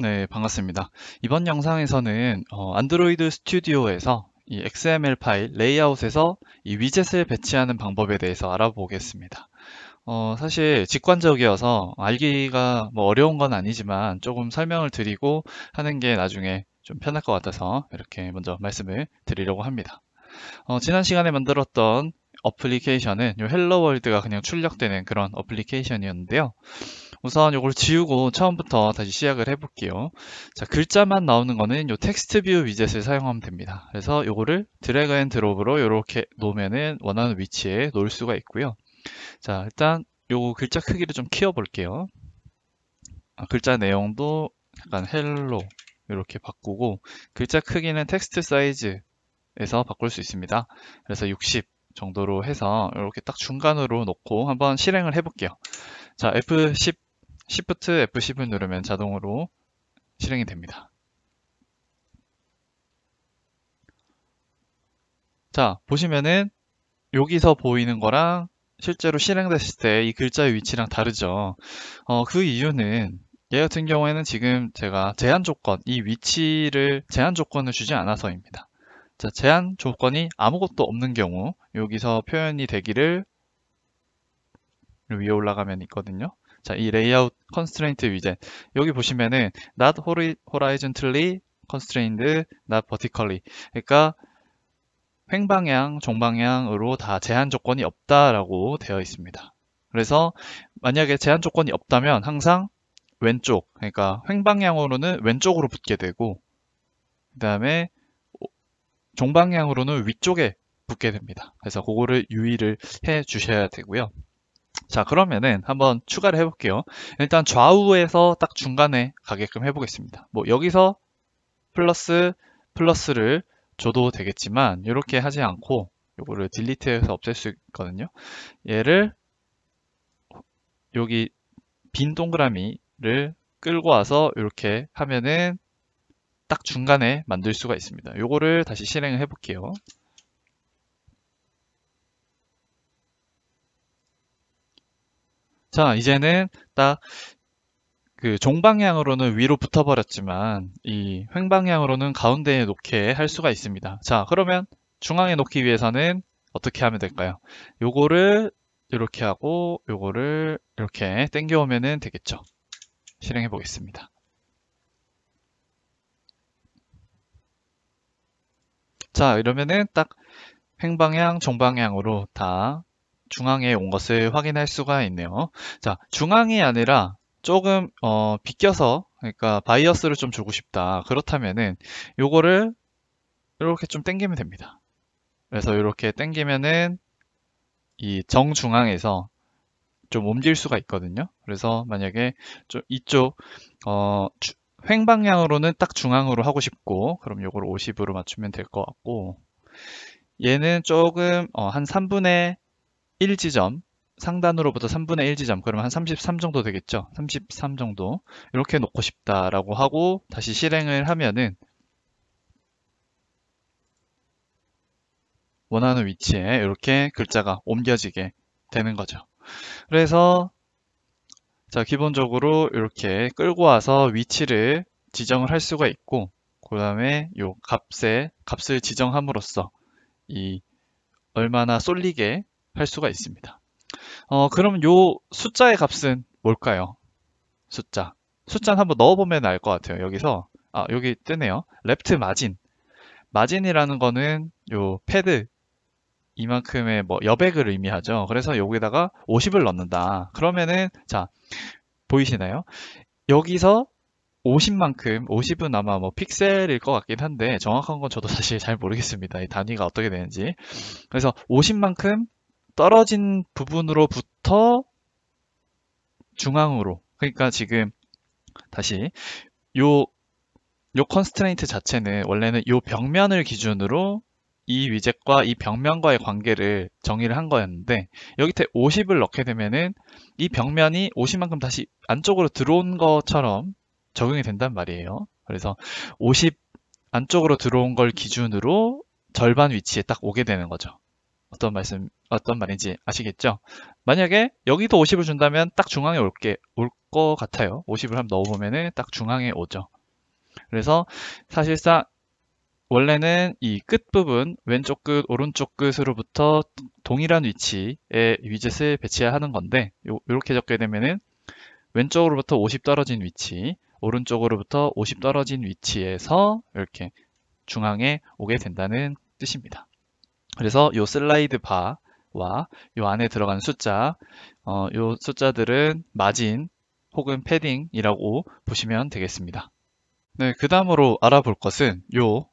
네, 반갑습니다. 이번 영상에서는 어, 안드로이드 스튜디오에서 이 XML 파일 레이아웃에서 이 위젯을 배치하는 방법에 대해서 알아보겠습니다. 어, 사실 직관적이어서 알기가 뭐 어려운 건 아니지만 조금 설명을 드리고 하는 게 나중에 좀 편할 것 같아서 이렇게 먼저 말씀을 드리려고 합니다. 어, 지난 시간에 만들었던 어플리케이션은 요 헬로월드가 그냥 출력되는 그런 어플리케이션이었는데요. 우선 이걸 지우고 처음부터 다시 시작을 해볼게요. 자, 글자만 나오는 거는 요 텍스트 뷰 위젯을 사용하면 됩니다. 그래서 이거를 드래그 앤 드롭으로 이렇게 놓으면은 원하는 위치에 놓을 수가 있고요. 자, 일단 요 글자 크기를 좀 키워볼게요. 아, 글자 내용도 약간 헬로 이렇게 바꾸고 글자 크기는 텍스트 사이즈에서 바꿀 수 있습니다. 그래서 60 정도로 해서 이렇게 딱 중간으로 놓고 한번 실행을 해 볼게요 자 F10 Shift F10을 누르면 자동으로 실행이 됩니다 자 보시면은 여기서 보이는 거랑 실제로 실행됐을 때 이 글자의 위치랑 다르죠 어, 그 이유는 얘 같은 경우에는 지금 제가 제한 조건 이 위치를 제한 조건을 주지 않아서입니다 자 제한 조건이 아무것도 없는 경우 여기서 표현이 되기를 위에 올라가면 있거든요. 자, 이 레이아웃 컨스트레인트 위젯 여기 보시면은 not horizontally constrained, not vertically 그러니까 횡방향, 종방향으로 다 제한 조건이 없다라고 되어 있습니다. 그래서 만약에 제한 조건이 없다면 항상 왼쪽, 그러니까 횡방향으로는 왼쪽으로 붙게 되고 그 다음에 종방향으로는 위쪽에 붙게 됩니다. 그래서 그거를 유의를 해 주셔야 되고요. 자 그러면은 한번 추가를 해볼게요. 일단 좌우에서 딱 중간에 가게끔 해보겠습니다. 뭐 여기서 플러스 플러스를 줘도 되겠지만 이렇게 하지 않고 요거를 딜리트해서 없앨 수 있거든요. 얘를 여기 빈 동그라미를 끌고 와서 이렇게 하면은 딱 중간에 만들 수가 있습니다. 요거를 다시 실행을 해볼게요. 자, 이제는 딱 그 종방향으로는 위로 붙어 버렸지만 이 횡방향으로는 가운데에 놓게 할 수가 있습니다. 자, 그러면 중앙에 놓기 위해서는 어떻게 하면 될까요? 요거를 이렇게 하고 요거를 이렇게 땡겨오면 되겠죠. 실행해 보겠습니다. 자 이러면은 딱 횡방향, 종방향으로 다 중앙에 온 것을 확인할 수가 있네요. 자, 중앙이 아니라 조금 어, 비껴서 그러니까 바이어스를 좀 주고 싶다. 그렇다면은 요거를 이렇게 좀 당기면 됩니다. 그래서 이렇게 당기면은 이 정중앙에서 좀 옮길 수가 있거든요. 그래서 만약에 좀 이쪽 어, 주, 횡방향으로는 딱 중앙으로 하고 싶고 그럼 요걸 50으로 맞추면 될 것 같고 얘는 조금 어, 한 3분의 1지점 상단으로부터 3분의 1지점 그러면 한 33 정도 되겠죠 33 정도 이렇게 놓고 싶다라고 하고 다시 실행을 하면은 원하는 위치에 이렇게 글자가 옮겨지게 되는 거죠 그래서 자 기본적으로 이렇게 끌고 와서 위치를 지정을 할 수가 있고 그 다음에 요 값에 값을 지정함으로써 이 얼마나 쏠리게 할 수가 있습니다. 어, 그럼 요 숫자의 값은 뭘까요? 숫자. 숫자는 한번 넣어보면 알 것 같아요. 여기서 아 여기 뜨네요. 레프트 마진. 마진이라는 거는 요 패드 이만큼의 뭐 여백을 의미하죠. 그래서 여기다가 50을 넣는다. 그러면은 자 보이시나요? 여기서 50만큼 50은 아마 뭐 픽셀일 것 같긴 한데 정확한 건 저도 사실 잘 모르겠습니다. 이 단위가 어떻게 되는지. 그래서 50만큼 떨어진 부분으로부터 중앙으로 그러니까 지금 다시 요요 컨스트레인트 자체는 원래는 요 벽면을 기준으로 이 위젯과 이 벽면과의 관계를 정의를 한 거였는데 여기 에 50을 넣게 되면은 이 벽면이 50만큼 다시 안쪽으로 들어온 것처럼 적용이 된단 말이에요. 그래서 50 안쪽으로 들어온 걸 기준으로 절반 위치에 딱 오게 되는 거죠. 어떤 말씀, 어떤 말인지 아시겠죠? 만약에 여기도 50을 준다면 딱 중앙에 올게, 올 것 같아요. 50을 한번 넣어보면은 딱 중앙에 오죠. 그래서 사실상 원래는 이 끝부분, 왼쪽 끝, 오른쪽 끝으로부터 동일한 위치에 위젯을 배치해야 하는 건데, 요, 렇게 적게 되면은 왼쪽으로부터 50 떨어진 위치, 오른쪽으로부터 50 떨어진 위치에서 이렇게 중앙에 오게 된다는 뜻입니다. 그래서 요 슬라이드 바와 요 안에 들어간 숫자 어, 요 숫자들은 마진 혹은 패딩이라고 보시면 되겠습니다. 네, 그 다음으로 알아볼 것은 요,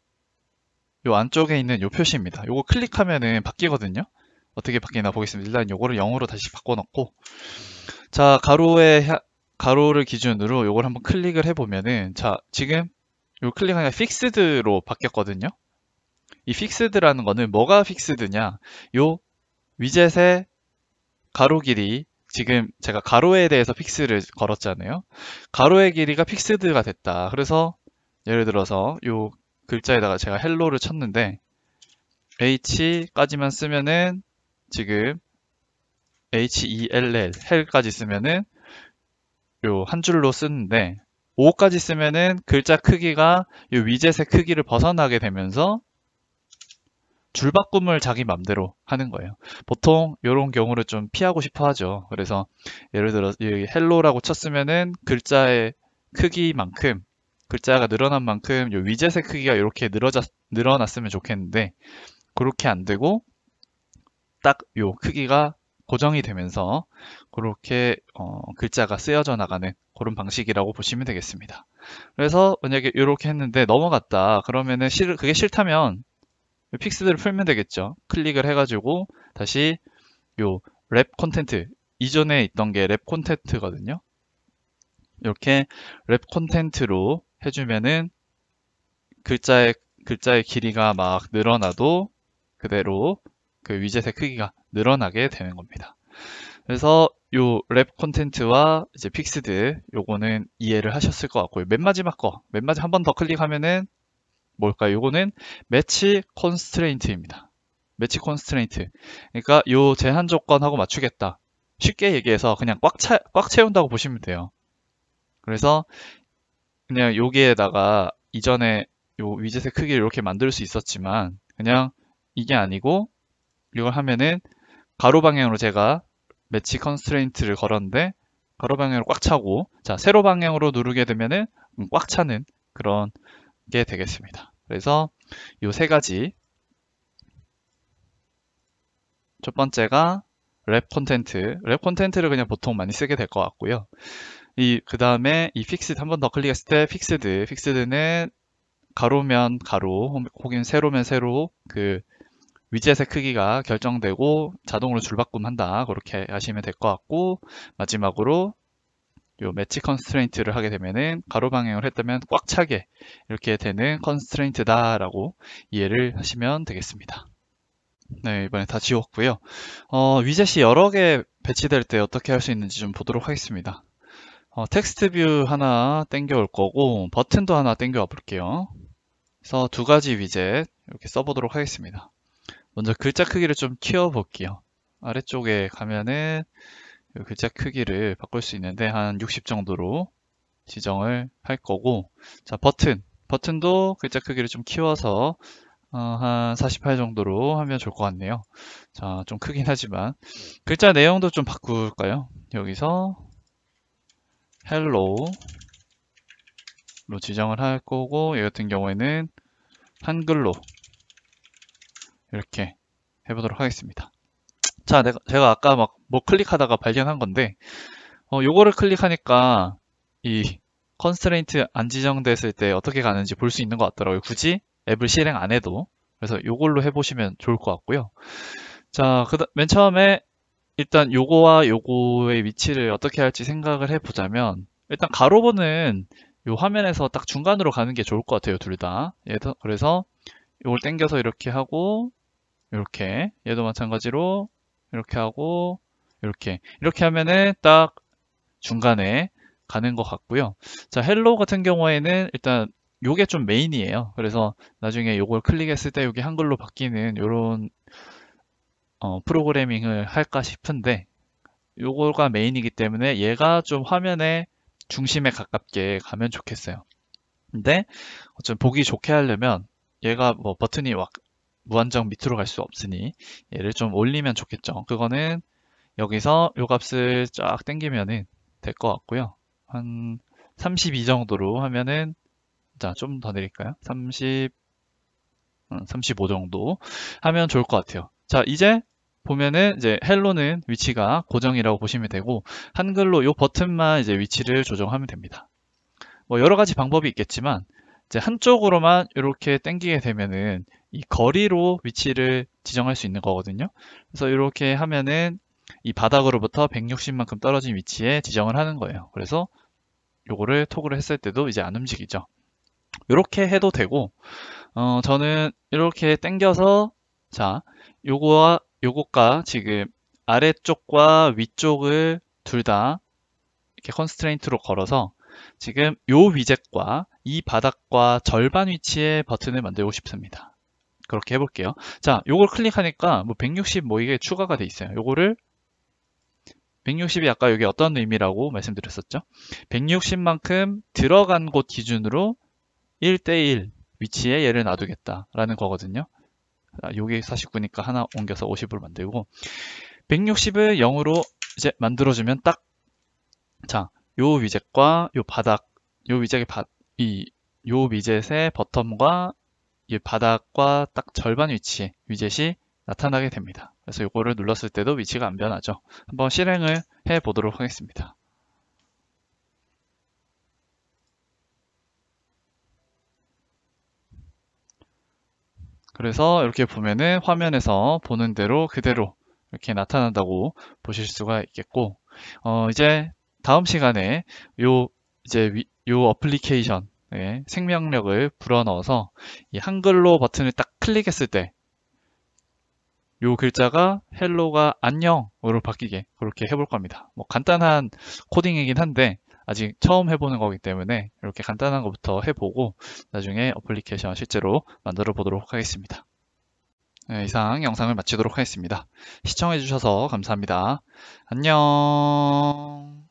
요 안쪽에 있는 요 표시입니다. 요거 클릭하면은 바뀌거든요. 어떻게 바뀌나 보겠습니다. 일단 요거를 0으로 다시 바꿔놓고 자, 가로에 가로를 기준으로 요걸 한번 클릭을 해보면은 자, 지금 요 클릭하니까 픽스드로 바뀌었거든요. 이 픽스드라는 거는 뭐가 픽스드냐 요 위젯의 가로 길이 지금 제가 가로에 대해서 픽스를 걸었잖아요 가로의 길이가 픽스드가 됐다 그래서 예를 들어서 요 글자에다가 제가 헬로를 쳤는데 h까지만 쓰면은 지금 e hell 헬까지 쓰면은 요 한 줄로 쓰는데 5까지 쓰면은 글자 크기가 요 위젯의 크기를 벗어나게 되면서 줄바꿈을 자기 맘대로 하는 거예요. 보통 이런 경우를 좀 피하고 싶어 하죠. 그래서 예를 들어 헬로라고 쳤으면은 글자의 크기만큼 글자가 늘어난 만큼 요 위젯의 크기가 이렇게 늘어자, 늘어났으면 좋겠는데 그렇게 안 되고 딱 요 크기가 고정이 되면서 그렇게 어, 글자가 쓰여져 나가는 그런 방식이라고 보시면 되겠습니다. 그래서 만약에 이렇게 했는데 넘어갔다 그러면은 싫, 그게 싫다면 픽스들을 풀면 되겠죠. 클릭을 해가지고 다시 요랩 콘텐트 이전에 있던 게 랩 콘텐트거든요. 이렇게 랩 콘텐트로 해주면은 글자의 글자의 길이가 막 늘어나도 그대로 그 위젯의 크기가 늘어나게 되는 겁니다. 그래서 요랩콘텐트와 이제 픽스드 요거는 이해를 하셨을 것 같고요. 맨 마지막 거, 맨 마지막 한 번 더 클릭하면은 뭘까요? 이거는 매치 컨스트레인트입니다. 매치 컨스트레인트. 그러니까 요 제한 조건하고 맞추겠다. 쉽게 얘기해서 그냥 꽉, 차, 꽉 채운다고 보시면 돼요. 그래서 그냥 여기에다가 이전에 요 위젯의 크기를 이렇게 만들 수 있었지만 그냥 이게 아니고 이걸 하면은 가로 방향으로 제가 매치 컨스트레인트를 걸었는데 가로 방향으로 꽉 차고 자 세로 방향으로 누르게 되면은 꽉 차는 그런 게 되겠습니다. 그래서 이 세 가지 첫 번째가 랩 콘텐트 랩 콘텐트를 그냥 보통 많이 쓰게 될 것 같고요 이 그 다음에 이 픽스드 한번 더 클릭했을 때 픽스드 픽스드는 가로면 가로 혹은 세로면 세로 그 위젯의 크기가 결정되고 자동으로 줄바꿈 한다 그렇게 하시면 될 것 같고 마지막으로 요 매치 컨스트레인트를 하게 되면은 가로 방향을 했다면 꽉 차게 이렇게 되는 컨스트레인트다라고 이해를 하시면 되겠습니다. 네, 이번에 다 지웠고요. 어, 위젯이 여러 개 배치될 때 어떻게 할 수 있는지 좀 보도록 하겠습니다. 어, 텍스트 뷰 하나 땡겨 올 거고 버튼도 하나 땡겨 와 볼게요. 그래서 두 가지 위젯 이렇게 써보도록 하겠습니다. 먼저 글자 크기를 좀 키워 볼게요. 아래쪽에 가면은 글자 크기를 바꿀 수 있는데 한 60 정도로 지정을 할 거고 자 버튼 버튼도 글자 크기를 좀 키워서 어, 한 48 정도로 하면 좋을 것 같네요 자 좀 크긴 하지만 글자 내용도 좀 바꿀까요 여기서 hello로 지정을 할 거고 얘 같은 경우에는 한글로 이렇게 해보도록 하겠습니다 자, 내가, 제가 아까 막 뭐 클릭하다가 발견한 건데, 어, 요거를 클릭하니까 이 컨스트레인트 안 지정됐을 때 어떻게 가는지 볼 수 있는 것 같더라고요. 굳이 앱을 실행 안 해도. 그래서 요걸로 해보시면 좋을 것 같고요. 자, 그, 맨 처음에 일단 요거와 요거의 위치를 어떻게 할지 생각을 해보자면, 일단 가로번은 요 화면에서 딱 중간으로 가는 게 좋을 것 같아요. 둘 다. 그래서 요걸 땡겨서 이렇게 하고, 이렇게 얘도 마찬가지로 이렇게 하고 이렇게 이렇게 하면은 딱 중간에 가는 것 같고요 자 헬로 같은 경우에는 일단 요게 좀 메인이에요 그래서 나중에 요걸 클릭했을 때 요게 한글로 바뀌는 요런 어, 프로그래밍을 할까 싶은데 요거가 메인이기 때문에 얘가 좀 화면에 중심에 가깝게 가면 좋겠어요 근데 어쨌든 보기 좋게 하려면 얘가 뭐 버튼이 무한정 밑으로 갈 수 없으니 얘를 좀 올리면 좋겠죠. 그거는 여기서 요 값을 쫙 당기면은 될것 같고요. 한 32 정도로 하면은 자 좀 더 내릴까요? 30 35 음, 정도 하면 좋을 것 같아요. 자 이제 보면은 이제 헬로는 위치가 고정이라고 보시면 되고 한글로 요 버튼만 이제 위치를 조정하면 됩니다. 뭐 여러 가지 방법이 있겠지만 이제 한쪽으로만 이렇게 당기게 되면은 이 거리로 위치를 지정할 수 있는 거거든요. 그래서 이렇게 하면은 이 바닥으로부터 160만큼 떨어진 위치에 지정을 하는 거예요. 그래서 요거를 톡으로 했을 때도 이제 안 움직이죠. 이렇게 해도 되고 어, 저는 이렇게 당겨서 자 요거와 요것과 지금 아래쪽과 위쪽을 둘 다 이렇게 컨스트레인트로 걸어서 지금 요 위젯과 이 바닥과 절반 위치에 버튼을 만들고 싶습니다. 그렇게 해볼게요. 자, 요걸 클릭하니까 뭐 160뭐 뭐 이게 추가가 돼 있어요. 요거를 160이 아까 여기 어떤 의미라고 말씀드렸었죠? 160만큼 들어간 곳 기준으로 1대1 위치에 얘를 놔두겠다라는 거거든요. 아, 요게 49니까 하나 옮겨서 5 0으로 만들고 160을 0으로 이제 만들어주면 딱 자, 요 위젯과 요 바닥 요 위젯의 바, 이요 위젯의 버텀과 이 바닥과 딱 절반 위치에 위젯이 나타나게 됩니다. 그래서 이거를 눌렀을 때도 위치가 안 변하죠. 한번 실행을 해 보도록 하겠습니다. 그래서 이렇게 보면은 화면에서 보는 대로 그대로 이렇게 나타난다고 보실 수가 있겠고 어 이제 다음 시간에 요 이제 요 어플리케이션 예, 생명력을 불어넣어서 이 한글로 버튼을 딱 클릭했을 때 요 글자가 헬로가 안녕으로 바뀌게 그렇게 해볼 겁니다. 뭐 간단한 코딩이긴 한데 아직 처음 해보는 거기 때문에 이렇게 간단한 것부터 해보고 나중에 어플리케이션 실제로 만들어 보도록 하겠습니다. 네, 이상 영상을 마치도록 하겠습니다. 시청해주셔서 감사합니다. 안녕